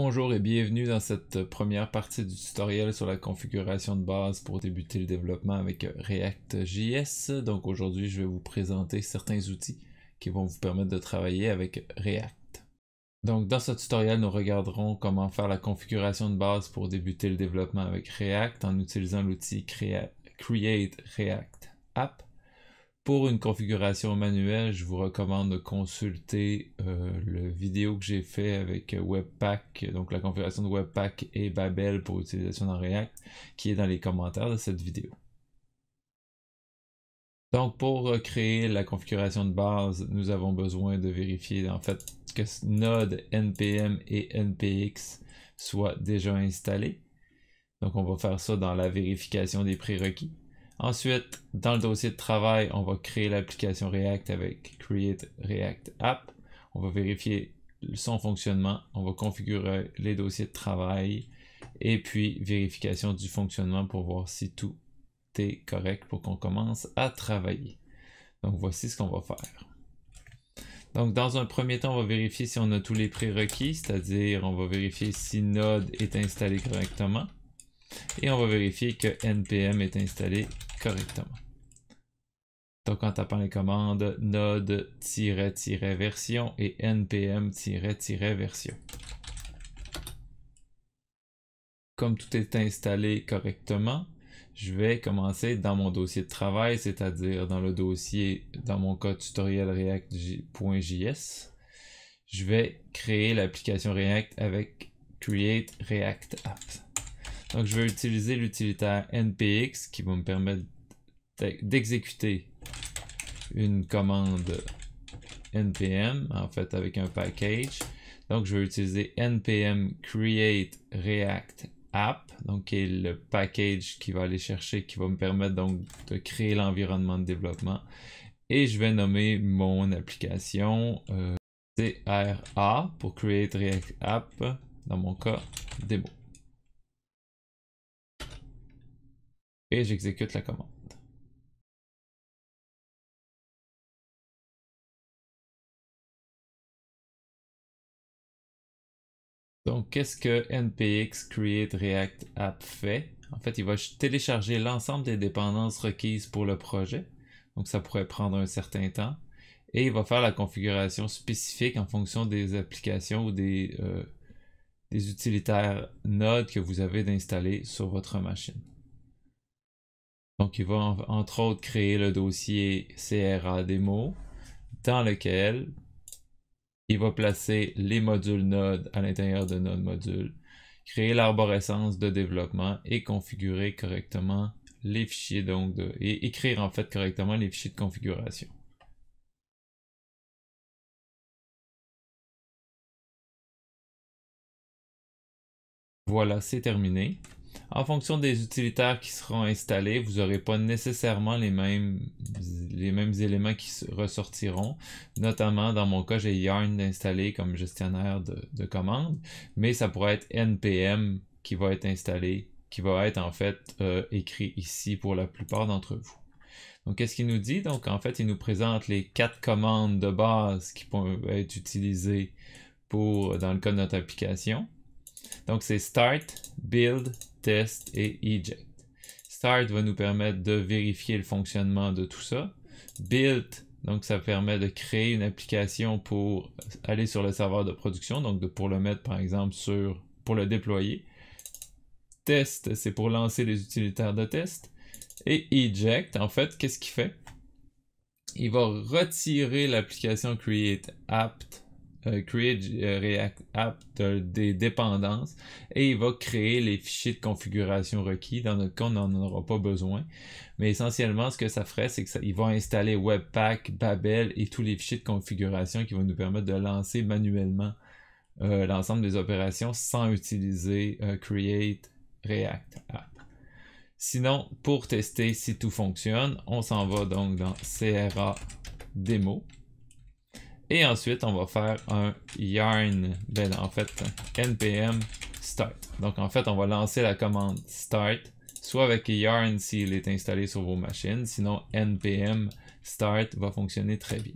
Bonjour et bienvenue dans cette première partie du tutoriel sur la configuration de base pour débuter le développement avec React.js. Donc aujourd'hui, je vais vous présenter certains outils qui vont vous permettre de travailler avec React. Donc dans ce tutoriel, nous regarderons comment faire la configuration de base pour débuter le développement avec React en utilisant l'outil Create React App. Pour une configuration manuelle, je vous recommande de consulter euh, la vidéo que j'ai fait avec euh, Webpack, donc la configuration de Webpack et Babel pour utilisation dans React, qui est dans les commentaires de cette vidéo. Donc pour euh, créer la configuration de base, nous avons besoin de vérifier en fait que Node, NPM et NPX soient déjà installés. Donc on va faire ça dans la vérification des prérequis. Ensuite, dans le dossier de travail, on va créer l'application React avec Create React App. On va vérifier son fonctionnement. On va configurer les dossiers de travail et puis vérification du fonctionnement pour voir si tout est correct pour qu'on commence à travailler. Donc voici ce qu'on va faire. Donc dans un premier temps, on va vérifier si on a tous les prérequis, c'est-à-dire on va vérifier si Node est installé correctement et on va vérifier que NPM est installé correctement. Donc en tapant les commandes node-version et npm-version. Comme tout est installé correctement, je vais commencer dans mon dossier de travail, c'est-à-dire dans le dossier, dans mon code tutoriel react.js. Je vais créer l'application React avec create react app. Donc je vais utiliser l'utilitaire npx qui va me permettre d'exécuter une commande npm, en fait avec un package. Donc je vais utiliser npm create react app, donc qui est le package qui va aller chercher, qui va me permettre donc de créer l'environnement de développement. Et je vais nommer mon application euh, CRA pour create react app, dans mon cas démo. Et j'exécute la commande. Donc, qu'est-ce que npx create react app fait En fait, il va télécharger l'ensemble des dépendances requises pour le projet. Donc, ça pourrait prendre un certain temps. Et il va faire la configuration spécifique en fonction des applications ou des, euh, des utilitaires Node que vous avez d'installer sur votre machine. Donc, il va entre autres créer le dossier CRA démo dans lequel il va placer les modules Node à l'intérieur de Node module, créer l'arborescence de développement et configurer correctement les fichiers donc et écrire en fait correctement les fichiers de configuration. Voilà, c'est terminé. En fonction des utilitaires qui seront installés, vous n'aurez pas nécessairement les mêmes, les mêmes éléments qui ressortiront. Notamment, dans mon cas, j'ai Yarn installé comme gestionnaire de, commandes, mais ça pourrait être NPM qui va être installé, qui va être en fait euh, écrit ici pour la plupart d'entre vous. Donc, qu'est-ce qu'il nous dit? Donc, en fait, il nous présente les quatre commandes de base qui peuvent être utilisées pour, dans le cas de notre application. Donc, c'est start, build, test et eject. Start va nous permettre de vérifier le fonctionnement de tout ça. Build, donc ça permet de créer une application pour aller sur le serveur de production, donc pour le mettre par exemple sur, pour le déployer. Test, c'est pour lancer les utilitaires de test. Et eject, en fait, qu'est-ce qu'il fait? Il va retirer l'application create apt euh, create euh, React App des dépendances et il va créer les fichiers de configuration requis. Dans notre cas, on n'en aura pas besoin. Mais essentiellement, ce que ça ferait, c'est qu'il va installer Webpack, Babel et tous les fichiers de configuration qui vont nous permettre de lancer manuellement euh, l'ensemble des opérations sans utiliser Create React App. Sinon, pour tester si tout fonctionne, on s'en va donc dans CRA Demo. Et ensuite, on va faire un yarn, ben, en fait, npm start. Donc en fait, on va lancer la commande start, soit avec yarn s'il est installé sur vos machines, sinon npm start va fonctionner très bien.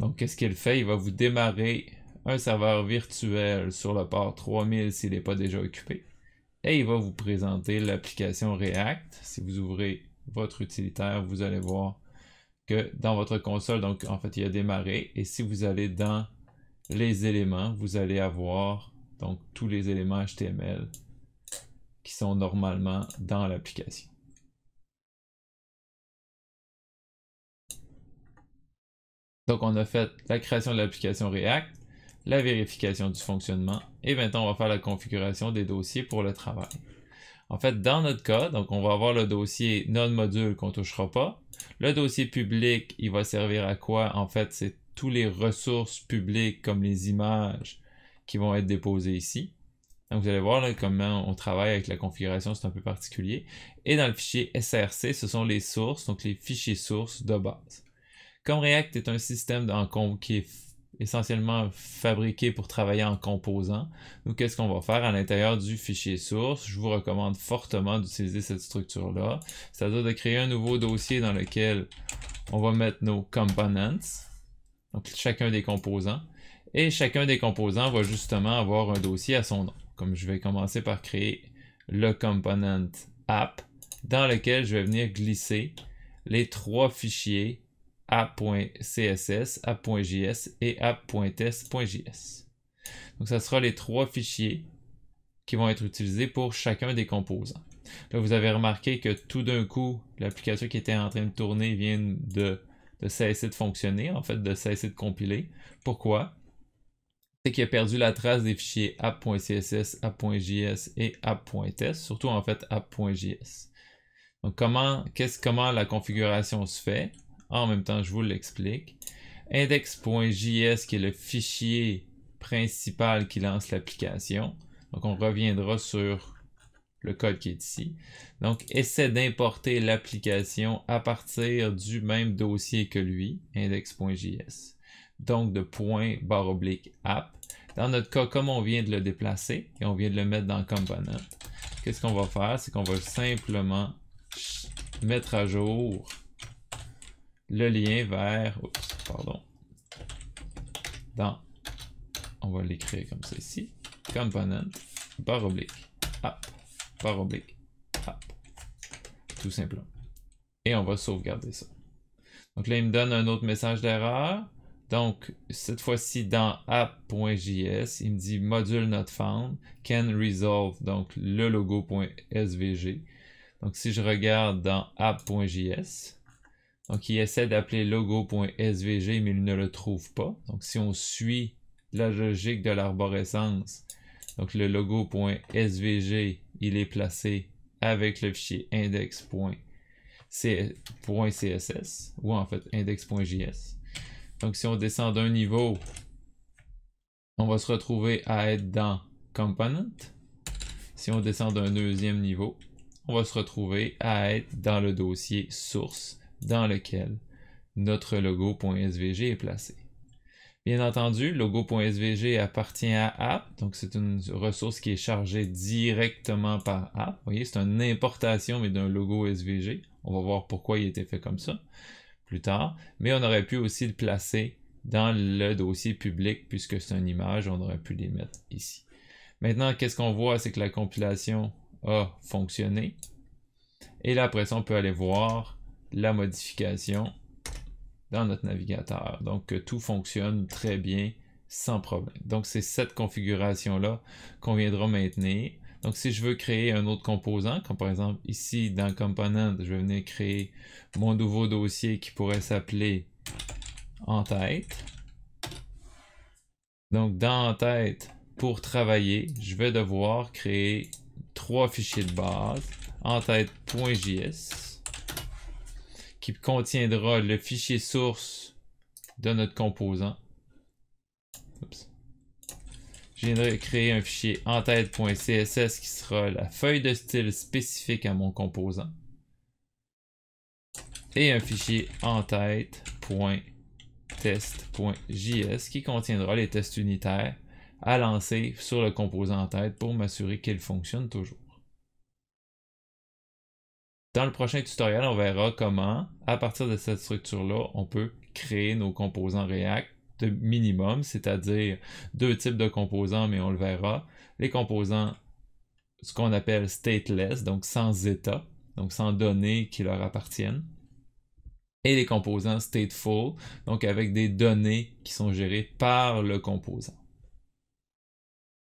Donc qu'est-ce qu'il fait? Il va vous démarrer un serveur virtuel sur le port 3000 s'il n'est pas déjà occupé. Et il va vous présenter l'application React. Si vous ouvrez votre utilitaire, vous allez voir que dans votre console, donc en fait, il a démarré. Et si vous allez dans les éléments, vous allez avoir donc tous les éléments HTML qui sont normalement dans l'application. Donc on a fait la création de l'application React, la vérification du fonctionnement et maintenant on va faire la configuration des dossiers pour le travail. En fait, dans notre cas, donc on va avoir le dossier non-module qu'on ne touchera pas. Le dossier public, il va servir à quoi? En fait, c'est tous les ressources publiques comme les images qui vont être déposées ici. Donc, vous allez voir comment on travaille avec la configuration, c'est un peu particulier. Et dans le fichier SRC, ce sont les sources, donc les fichiers sources de base. Comme React est un système en qui est essentiellement fabriqué pour travailler en composants. Donc, qu'est-ce qu'on va faire à l'intérieur du fichier source? Je vous recommande fortement d'utiliser cette structure-là, c'est-à-dire de créer un nouveau dossier dans lequel on va mettre nos components, donc chacun des composants, et chacun des composants va justement avoir un dossier à son nom. Comme je vais commencer par créer le component app, dans lequel je vais venir glisser les trois fichiers app.css, app.js et app.test.js. Donc, ça sera les trois fichiers qui vont être utilisés pour chacun des composants. vous avez remarqué que tout d'un coup, l'application qui était en train de tourner vient de, de cesser de fonctionner, en fait, de cesser de compiler. Pourquoi? C'est qu'il a perdu la trace des fichiers app.css, app.js et app.test, surtout en fait app.js. Donc, comment, comment la configuration se fait? Ah, en même temps, je vous l'explique. Index.js qui est le fichier principal qui lance l'application. Donc, on reviendra sur le code qui est ici. Donc, essaie d'importer l'application à partir du même dossier que lui, index.js. Donc, de point barre oblique app. Dans notre cas, comme on vient de le déplacer et on vient de le mettre dans component, qu'est-ce qu'on va faire? C'est qu'on va simplement mettre à jour le lien vers... Oups, pardon. Dans... On va l'écrire comme ça ici. Component, barre oblique, app, barre oblique, app. Tout simplement. Et on va sauvegarder ça. Donc là, il me donne un autre message d'erreur. Donc, cette fois-ci, dans app.js, il me dit module not found, can resolve, donc le logo.svg. Donc, si je regarde dans app.js, donc, il essaie d'appeler logo.svg, mais il ne le trouve pas. Donc, si on suit la logique de l'arborescence, donc le logo.svg, il est placé avec le fichier index.css ou en fait index.js. Donc, si on descend d'un niveau, on va se retrouver à être dans component. Si on descend d'un deuxième niveau, on va se retrouver à être dans le dossier source dans lequel notre logo.svg est placé. Bien entendu, logo.svg appartient à App, donc c'est une ressource qui est chargée directement par App. Vous voyez, c'est une importation, mais d'un logo SVG. On va voir pourquoi il a été fait comme ça plus tard, mais on aurait pu aussi le placer dans le dossier public, puisque c'est une image, on aurait pu les mettre ici. Maintenant, qu'est-ce qu'on voit, c'est que la compilation a fonctionné. Et là, après ça, on peut aller voir la modification dans notre navigateur. Donc que tout fonctionne très bien sans problème. Donc c'est cette configuration-là qu'on viendra maintenir. Donc si je veux créer un autre composant, comme par exemple ici dans Component, je vais venir créer mon nouveau dossier qui pourrait s'appeler en tête. Donc dans en tête, pour travailler, je vais devoir créer trois fichiers de base en tête.js qui contiendra le fichier source de notre composant. J'ai Je créer un fichier en-tête.css qui sera la feuille de style spécifique à mon composant. Et un fichier en-tête.test.js qui contiendra les tests unitaires à lancer sur le composant en tête pour m'assurer qu'il fonctionne toujours. Dans le prochain tutoriel, on verra comment, à partir de cette structure-là, on peut créer nos composants React de minimum, c'est-à-dire deux types de composants, mais on le verra. Les composants, ce qu'on appelle stateless, donc sans état, donc sans données qui leur appartiennent. Et les composants stateful, donc avec des données qui sont gérées par le composant.